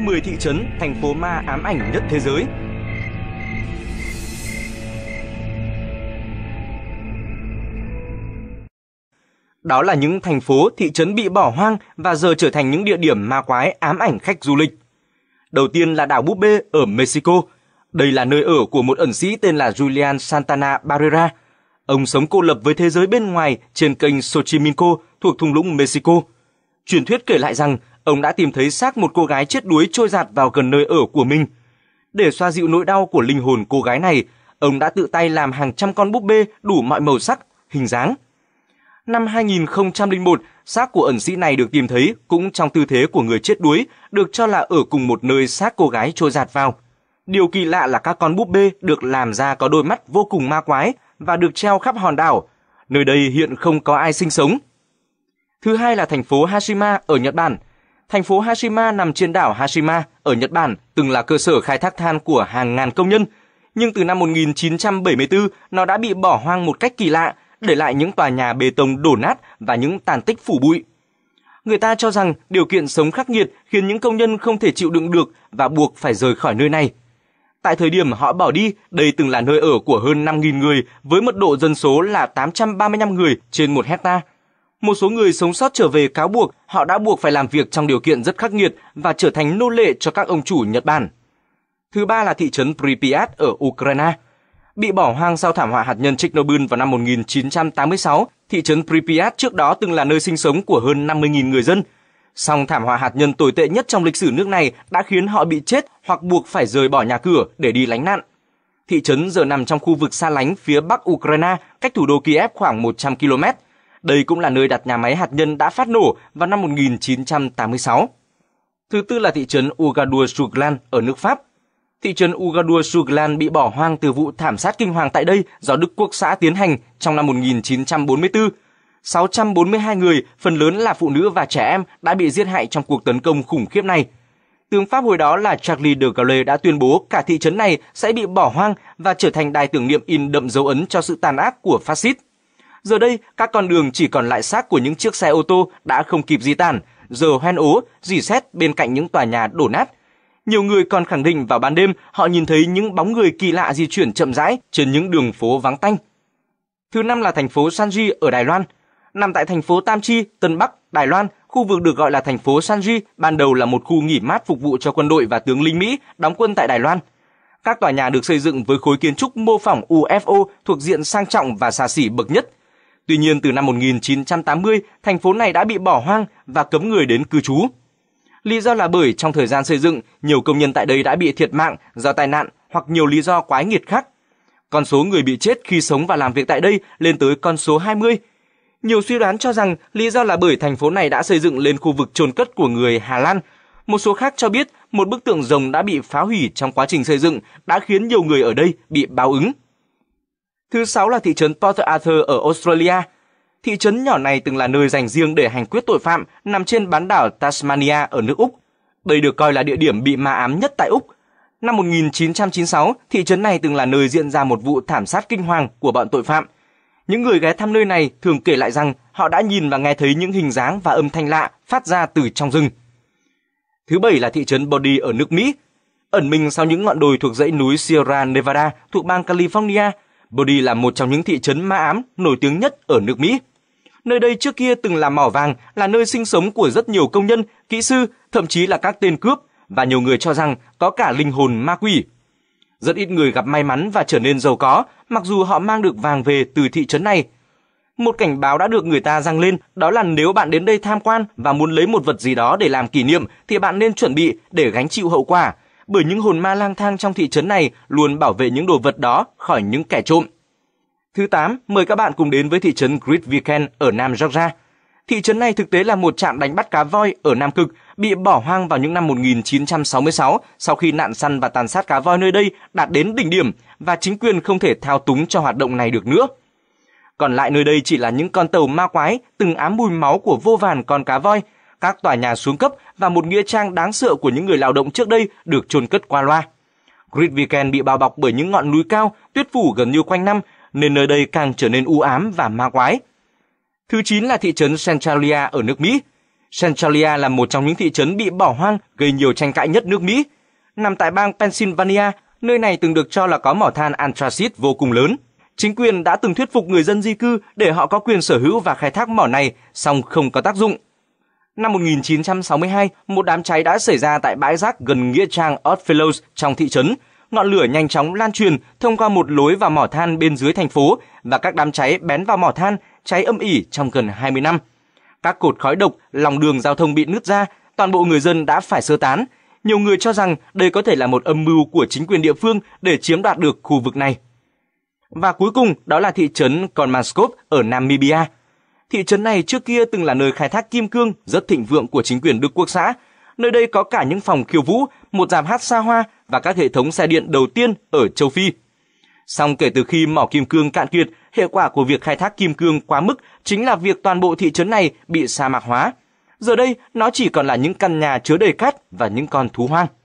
top 10 thị trấn, thành phố ma ám ảnh nhất thế giới. Đó là những thành phố, thị trấn bị bỏ hoang và giờ trở thành những địa điểm ma quái ám ảnh khách du lịch. Đầu tiên là đảo Búp Bê ở Mexico. Đây là nơi ở của một ẩn sĩ tên là Julian Santana Barrera. Ông sống cô lập với thế giới bên ngoài trên kênh Xochimilco thuộc thung lũng Mexico. Truyền thuyết kể lại rằng ông đã tìm thấy xác một cô gái chết đuối trôi giạt vào gần nơi ở của mình. Để xoa dịu nỗi đau của linh hồn cô gái này, ông đã tự tay làm hàng trăm con búp bê đủ mọi màu sắc, hình dáng. Năm 2001, xác của ẩn sĩ này được tìm thấy cũng trong tư thế của người chết đuối, được cho là ở cùng một nơi xác cô gái trôi giạt vào. Điều kỳ lạ là các con búp bê được làm ra có đôi mắt vô cùng ma quái và được treo khắp hòn đảo. Nơi đây hiện không có ai sinh sống. Thứ hai là thành phố Hashima ở Nhật Bản – Thành phố Hashima nằm trên đảo Hashima ở Nhật Bản, từng là cơ sở khai thác than của hàng ngàn công nhân. Nhưng từ năm 1974, nó đã bị bỏ hoang một cách kỳ lạ, để lại những tòa nhà bê tông đổ nát và những tàn tích phủ bụi. Người ta cho rằng điều kiện sống khắc nghiệt khiến những công nhân không thể chịu đựng được và buộc phải rời khỏi nơi này. Tại thời điểm họ bỏ đi, đây từng là nơi ở của hơn 5.000 người với mật độ dân số là 835 người trên một hecta một số người sống sót trở về cáo buộc họ đã buộc phải làm việc trong điều kiện rất khắc nghiệt và trở thành nô lệ cho các ông chủ Nhật Bản. Thứ ba là thị trấn Pripyat ở Ukraine. Bị bỏ hoang sau thảm họa hạt nhân Chernobyl vào năm 1986, thị trấn Pripyat trước đó từng là nơi sinh sống của hơn 50.000 người dân. Song thảm họa hạt nhân tồi tệ nhất trong lịch sử nước này đã khiến họ bị chết hoặc buộc phải rời bỏ nhà cửa để đi lánh nạn. Thị trấn giờ nằm trong khu vực xa lánh phía bắc Ukraine, cách thủ đô Kiev khoảng 100 km – đây cũng là nơi đặt nhà máy hạt nhân đã phát nổ vào năm 1986. Thứ tư là thị trấn Ouagadougou-Souglan ở nước Pháp. Thị trấn Ouagadougou-Souglan bị bỏ hoang từ vụ thảm sát kinh hoàng tại đây do Đức Quốc xã tiến hành trong năm 1944. 642 người, phần lớn là phụ nữ và trẻ em, đã bị giết hại trong cuộc tấn công khủng khiếp này. Tướng Pháp hồi đó là Charlie de Gaulle đã tuyên bố cả thị trấn này sẽ bị bỏ hoang và trở thành đài tưởng niệm in đậm dấu ấn cho sự tàn ác của phát xít. Giờ đây, các con đường chỉ còn lại xác của những chiếc xe ô tô đã không kịp di tản, giờ hoen ố, dì xét bên cạnh những tòa nhà đổ nát. Nhiều người còn khẳng định vào ban đêm họ nhìn thấy những bóng người kỳ lạ di chuyển chậm rãi trên những đường phố vắng tanh. Thứ năm là thành phố Sanji ở Đài Loan. Nằm tại thành phố Tam Chi, Tân Bắc, Đài Loan, khu vực được gọi là thành phố Sanji ban đầu là một khu nghỉ mát phục vụ cho quân đội và tướng lính Mỹ đóng quân tại Đài Loan. Các tòa nhà được xây dựng với khối kiến trúc mô phỏng UFO thuộc diện sang trọng và xa xỉ bậc nhất – Tuy nhiên từ năm 1980, thành phố này đã bị bỏ hoang và cấm người đến cư trú. Lý do là bởi trong thời gian xây dựng, nhiều công nhân tại đây đã bị thiệt mạng do tai nạn hoặc nhiều lý do quái nghiệt khác. Con số người bị chết khi sống và làm việc tại đây lên tới con số 20. Nhiều suy đoán cho rằng lý do là bởi thành phố này đã xây dựng lên khu vực chôn cất của người Hà Lan. Một số khác cho biết một bức tượng rồng đã bị phá hủy trong quá trình xây dựng đã khiến nhiều người ở đây bị báo ứng. Thứ sáu là thị trấn Port Arthur ở Australia. Thị trấn nhỏ này từng là nơi dành riêng để hành quyết tội phạm nằm trên bán đảo Tasmania ở nước Úc. Đây được coi là địa điểm bị ma ám nhất tại Úc. Năm 1996, thị trấn này từng là nơi diễn ra một vụ thảm sát kinh hoàng của bọn tội phạm. Những người ghé thăm nơi này thường kể lại rằng họ đã nhìn và nghe thấy những hình dáng và âm thanh lạ phát ra từ trong rừng. Thứ bảy là thị trấn Body ở nước Mỹ. Ẩn mình sau những ngọn đồi thuộc dãy núi Sierra Nevada thuộc bang California – Bodie là một trong những thị trấn ma ám nổi tiếng nhất ở nước Mỹ. Nơi đây trước kia từng là mỏ vàng, là nơi sinh sống của rất nhiều công nhân, kỹ sư, thậm chí là các tên cướp, và nhiều người cho rằng có cả linh hồn ma quỷ. Rất ít người gặp may mắn và trở nên giàu có, mặc dù họ mang được vàng về từ thị trấn này. Một cảnh báo đã được người ta răng lên, đó là nếu bạn đến đây tham quan và muốn lấy một vật gì đó để làm kỷ niệm thì bạn nên chuẩn bị để gánh chịu hậu quả, bởi những hồn ma lang thang trong thị trấn này luôn bảo vệ những đồ vật đó khỏi những kẻ trộm. Thứ 8, mời các bạn cùng đến với thị trấn Great Gridviken ở Nam Georgia. Thị trấn này thực tế là một trạm đánh bắt cá voi ở Nam Cực, bị bỏ hoang vào những năm 1966 sau khi nạn săn và tàn sát cá voi nơi đây đạt đến đỉnh điểm và chính quyền không thể thao túng cho hoạt động này được nữa. Còn lại nơi đây chỉ là những con tàu ma quái từng ám mùi máu của vô vàn con cá voi, các tòa nhà xuống cấp và một nghĩa trang đáng sợ của những người lao động trước đây được chôn cất qua loa. Gridviken bị bao bọc bởi những ngọn núi cao, tuyết phủ gần như quanh năm, nên nơi đây càng trở nên u ám và ma quái. Thứ 9 là thị trấn Centralia ở nước Mỹ. Centralia là một trong những thị trấn bị bỏ hoang gây nhiều tranh cãi nhất nước Mỹ. Nằm tại bang Pennsylvania, nơi này từng được cho là có mỏ than anthracite vô cùng lớn. Chính quyền đã từng thuyết phục người dân di cư để họ có quyền sở hữu và khai thác mỏ này, song không có tác dụng. Năm 1962, một đám cháy đã xảy ra tại bãi rác gần nghĩa trang Oddfellows trong thị trấn. Ngọn lửa nhanh chóng lan truyền thông qua một lối vào mỏ than bên dưới thành phố và các đám cháy bén vào mỏ than, cháy âm ỉ trong gần 20 năm. Các cột khói độc, lòng đường giao thông bị nứt ra, toàn bộ người dân đã phải sơ tán. Nhiều người cho rằng đây có thể là một âm mưu của chính quyền địa phương để chiếm đoạt được khu vực này. Và cuối cùng đó là thị trấn Konmanskop ở Namibia – Thị trấn này trước kia từng là nơi khai thác kim cương rất thịnh vượng của chính quyền Đức Quốc xã. Nơi đây có cả những phòng khiêu vũ, một dạp hát xa hoa và các hệ thống xe điện đầu tiên ở châu Phi. Song kể từ khi mỏ kim cương cạn kiệt, hệ quả của việc khai thác kim cương quá mức chính là việc toàn bộ thị trấn này bị sa mạc hóa. Giờ đây, nó chỉ còn là những căn nhà chứa đầy cát và những con thú hoang.